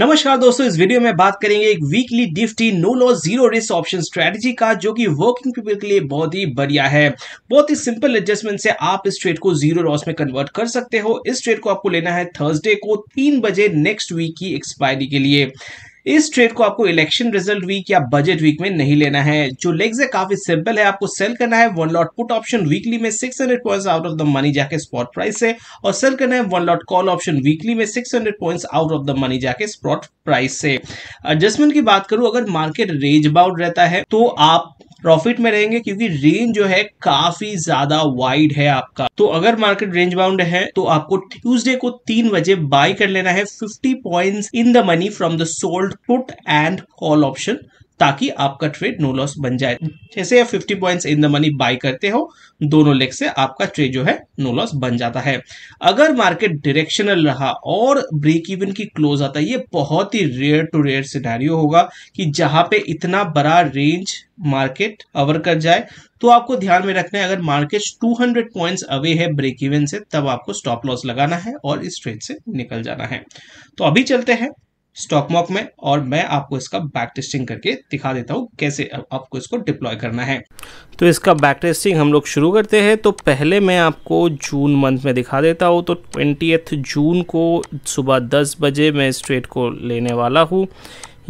नमस्कार दोस्तों इस वीडियो में बात करेंगे एक weekly Nifty no loss zero risk option strategy का जो कि वर्किंग पीपल के लिए बहुत ही बढ़िया है बहुत ही सिंपल एडजस्टमेंट से आप इस ट्रेड को जीरो लॉस में कन्वर्ट कर सकते हो इस ट्रेड को आपको लेना है थर्सडे को तीन बजे नेक्स्ट वीक की एक्सपायरी के लिए इस ट्रेड को आपको इलेक्शन रिजल्ट वीक या बजट वीक में नहीं लेना है जो लेग्स है काफी सिंपल है आपको सेल करना है one lot put option weekly में 600 point out of the money जाके स्पॉट प्राइस से और सेल करना है one lot call option weekly में 600 point out of the money जाके स्पॉट प्राइस से एडजस्टमेंट की बात करूं अगर मार्केट रेंज बाउट रहता है तो आप प्रॉफिट में रहेंगे क्योंकि रेंज जो है काफी ज्यादा वाइड है आपका तो अगर मार्केट रेंज बाउंड है तो आपको ट्यूसडे को तीन बजे बाय कर लेना है 50 points in the money from the sold put and call option ताकि आपका ट्रेड नो लॉस बन जाए जैसे आप fifty points in the money buy करते हो दोनों लेग से आपका ट्रेड जो है नो लॉस बन जाता है अगर मार्केट डायरेक्शनल रहा और ब्रेक इवन की क्लोज आता है ये बहुत ही रेयर टू रेयर सिनेरियो होगा कि जहां पे इतना बड़ा रेंज मार्केट अवर कर जाए तो आपको ध्यान में रखना है अगर मार्केट 200 पॉइंट्स अवे है ब्रेक इवन से तब आपको स्टॉप लॉस लगाना है और इस ट्रेड से निकल जाना है तो अभी चलते हैं स्टॉक मॉक में और मैं आपको इसका बैक टेस्टिंग करके दिखा देता हूँ कैसे आपको इसको डिप्लॉय करना है तो इसका बैक टेस्टिंग हम लोग शुरू करते हैं तो पहले मैं आपको जून मंथ में दिखा देता हूँ तो ट्वेंटी जून को सुबह दस बजे मैं इस ट्रेड को लेने वाला हूँ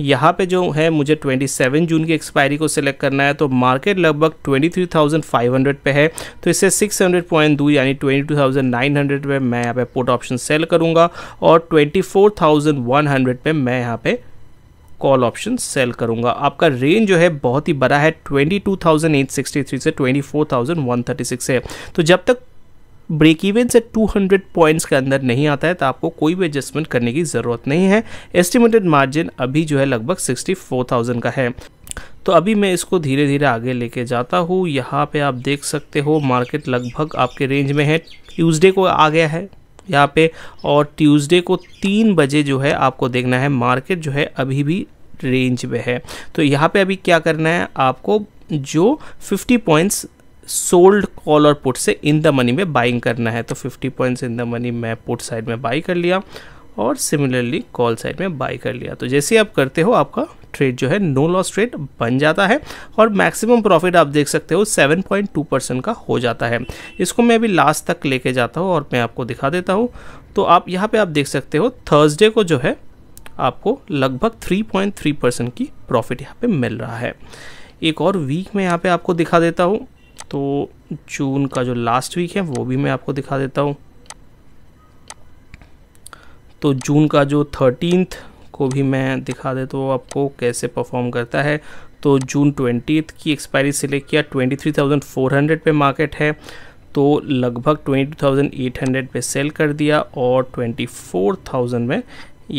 यहाँ पे जो है मुझे 27 जून की एक्सपायरी को सिलेक्ट करना है तो मार्केट लगभग 23,500 पे है तो इससे 600 पॉइंट दू यानी 22,900 पे मैं यहाँ पे पुट ऑप्शन सेल करूँगा और 24,100 पे मैं यहाँ पे कॉल ऑप्शन सेल करूंगा आपका रेंज जो है बहुत ही बड़ा है 22,863 से 24,136 है तो जब तक ब्रेक इवन से 200 पॉइंट्स के अंदर नहीं आता है तो आपको कोई भी एडजस्टमेंट करने की ज़रूरत नहीं है एस्टिमेटेड मार्जिन अभी जो है लगभग 64,000 का है तो अभी मैं इसको धीरे धीरे आगे लेके जाता हूँ यहाँ पे आप देख सकते हो मार्केट लगभग आपके रेंज में है ट्यूजडे को आ गया है यहाँ पे और ट्यूज़डे को तीन बजे जो है आपको देखना है मार्केट जो है अभी भी रेंज में है तो यहाँ पे अभी क्या करना है आपको जो 50 पॉइंट्स सोल्ड कॉल और पुट से इन द मनी में बाइंग करना है तो 50 पॉइंट्स इन द मनी मैं पुट साइड में बाई कर लिया और सिमिलरली कॉल साइड में बाई कर लिया तो जैसे आप करते हो आपका ट्रेड जो है नो लॉस ट्रेड बन जाता है और मैक्सिमम प्रॉफिट आप देख सकते हो 7.2 परसेंट का हो जाता है इसको मैं अभी लास्ट तक लेके जाता हूँ और मैं आपको दिखा देता हूँ तो आप यहाँ पर आप देख सकते हो थर्सडे को जो है आपको लगभग थ्री परसेंट की प्रॉफिट यहाँ पर मिल रहा है एक और वीक में यहाँ पर आपको दिखा देता हूँ तो जून का जो लास्ट वीक है वो भी मैं आपको दिखा देता हूँ तो जून का जो थर्टीनथ को भी मैं दिखा देता हूँ आपको कैसे परफॉर्म करता है तो जून ट्वेंटी की एक्सपायरी सिलेक्ट किया twenty three thousand four hundred पे मार्केट है तो लगभग twenty two thousand eight hundred पे सेल कर दिया और ट्वेंटी फोर थाउजेंड में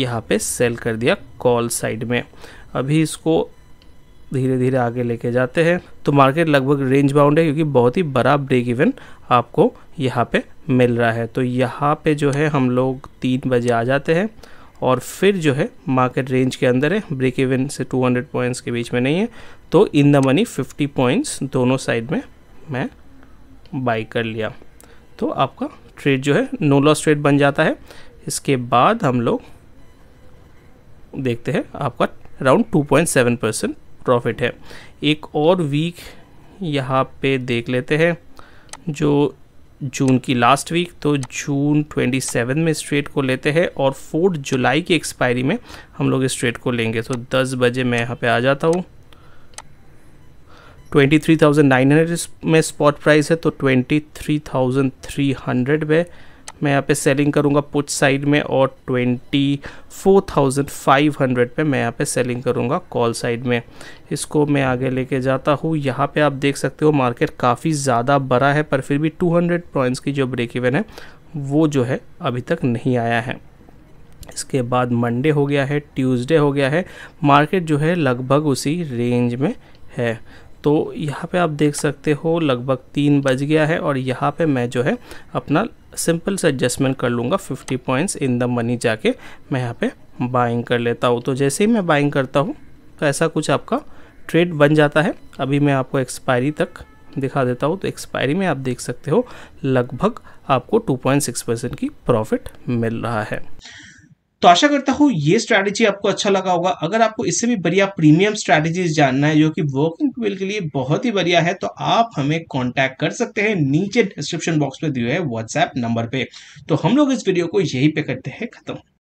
यहाँ पे सेल कर दिया कॉल साइड में अभी इसको धीरे धीरे आगे लेके जाते हैं तो मार्केट लगभग रेंज बाउंड है क्योंकि बहुत ही बड़ा ब्रेक इवन आपको यहाँ पे मिल रहा है तो यहाँ पे जो है हम लोग तीन बजे आ जाते हैं और फिर जो है मार्केट रेंज के अंदर है ब्रेक इवन से 200 पॉइंट्स के बीच में नहीं है तो इन द मनी 50 पॉइंट्स दोनों साइड में मैं बाई कर लिया तो आपका ट्रेड जो है नो लॉस ट्रेड बन जाता है इसके बाद हम लोग देखते हैं आपका अराउंड 2.7 परसेंट प्रॉफिट है एक और वीक यहाँ पे देख लेते हैं जो जून की लास्ट वीक तो जून 27 में स्ट्रेट को लेते हैं और फोर्थ जुलाई की एक्सपायरी में हम लोग इस को लेंगे तो 10 बजे मैं यहाँ पे आ जाता हूँ 23,900 में स्पॉट प्राइस है तो 23,300 में मैं यहाँ पे सेलिंग करूँगा पुट साइड में और twenty four thousand five hundred पे मैं यहाँ पे सेलिंग करूँगा कॉल साइड में इसको मैं आगे लेके जाता हूँ यहाँ पे आप देख सकते हो मार्केट काफ़ी ज़्यादा बड़ा है पर फिर भी टू हंड्रेड पॉइंट्स की जो ब्रेक इवन है वो जो है अभी तक नहीं आया है इसके बाद मंडे हो गया है ट्यूज़डे हो गया है मार्केट जो है लगभग उसी रेंज में है तो यहाँ पे आप देख सकते हो लगभग तीन बज गया है और यहाँ पे मैं जो है अपना सिंपल से एडजस्टमेंट कर लूँगा 50 पॉइंट्स इन द मनी जाके मैं यहाँ पे बाइंग कर लेता हूँ तो जैसे ही मैं बाइंग करता हूँ तो ऐसा कुछ आपका ट्रेड बन जाता है अभी मैं आपको एक्सपायरी तक दिखा देता हूँ तो एक्सपायरी में आप देख सकते हो लगभग आपको 2.6 परसेंट की प्रॉफिट मिल रहा है तो आशा करता हूँ ये स्ट्रैटेजी आपको अच्छा लगा होगा अगर आपको इससे भी बढ़िया प्रीमियम स्ट्रैटेजीज जानना है जो कि वर्किंग ट्वेल के लिए बहुत ही बढ़िया है तो आप हमें कांटेक्ट कर सकते हैं नीचे डिस्क्रिप्शन बॉक्स में दिए हुए व्हाट्सएप नंबर पे तो हम लोग इस वीडियो को यही पे करते हैं खत्म